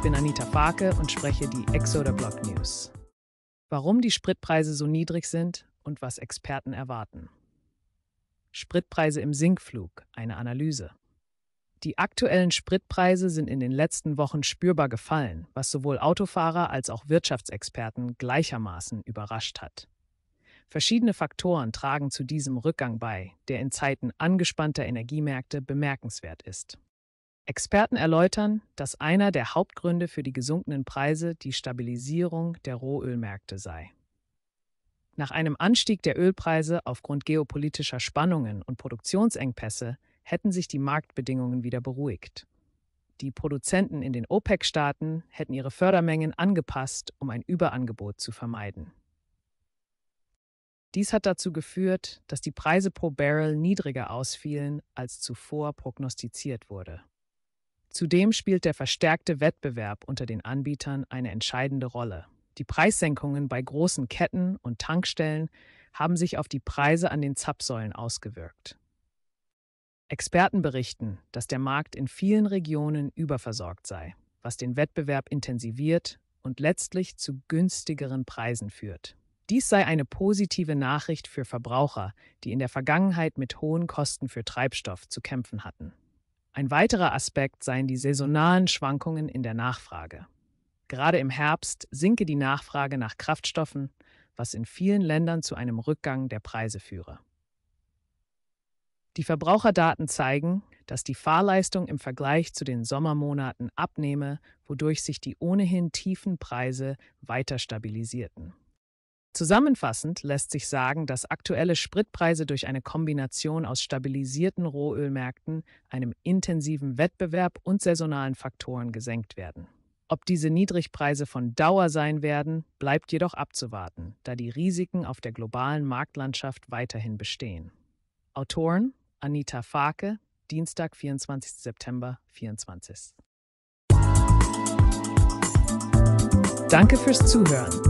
Ich bin Anita Farke und spreche die Exoder Block News. Warum die Spritpreise so niedrig sind und was Experten erwarten. Spritpreise im Sinkflug, eine Analyse. Die aktuellen Spritpreise sind in den letzten Wochen spürbar gefallen, was sowohl Autofahrer als auch Wirtschaftsexperten gleichermaßen überrascht hat. Verschiedene Faktoren tragen zu diesem Rückgang bei, der in Zeiten angespannter Energiemärkte bemerkenswert ist. Experten erläutern, dass einer der Hauptgründe für die gesunkenen Preise die Stabilisierung der Rohölmärkte sei. Nach einem Anstieg der Ölpreise aufgrund geopolitischer Spannungen und Produktionsengpässe hätten sich die Marktbedingungen wieder beruhigt. Die Produzenten in den OPEC-Staaten hätten ihre Fördermengen angepasst, um ein Überangebot zu vermeiden. Dies hat dazu geführt, dass die Preise pro Barrel niedriger ausfielen, als zuvor prognostiziert wurde. Zudem spielt der verstärkte Wettbewerb unter den Anbietern eine entscheidende Rolle. Die Preissenkungen bei großen Ketten und Tankstellen haben sich auf die Preise an den Zapfsäulen ausgewirkt. Experten berichten, dass der Markt in vielen Regionen überversorgt sei, was den Wettbewerb intensiviert und letztlich zu günstigeren Preisen führt. Dies sei eine positive Nachricht für Verbraucher, die in der Vergangenheit mit hohen Kosten für Treibstoff zu kämpfen hatten. Ein weiterer Aspekt seien die saisonalen Schwankungen in der Nachfrage. Gerade im Herbst sinke die Nachfrage nach Kraftstoffen, was in vielen Ländern zu einem Rückgang der Preise führe. Die Verbraucherdaten zeigen, dass die Fahrleistung im Vergleich zu den Sommermonaten abnehme, wodurch sich die ohnehin tiefen Preise weiter stabilisierten. Zusammenfassend lässt sich sagen, dass aktuelle Spritpreise durch eine Kombination aus stabilisierten Rohölmärkten, einem intensiven Wettbewerb und saisonalen Faktoren gesenkt werden. Ob diese Niedrigpreise von Dauer sein werden, bleibt jedoch abzuwarten, da die Risiken auf der globalen Marktlandschaft weiterhin bestehen. Autoren Anita Fake, Dienstag, 24. September 24. Danke fürs Zuhören.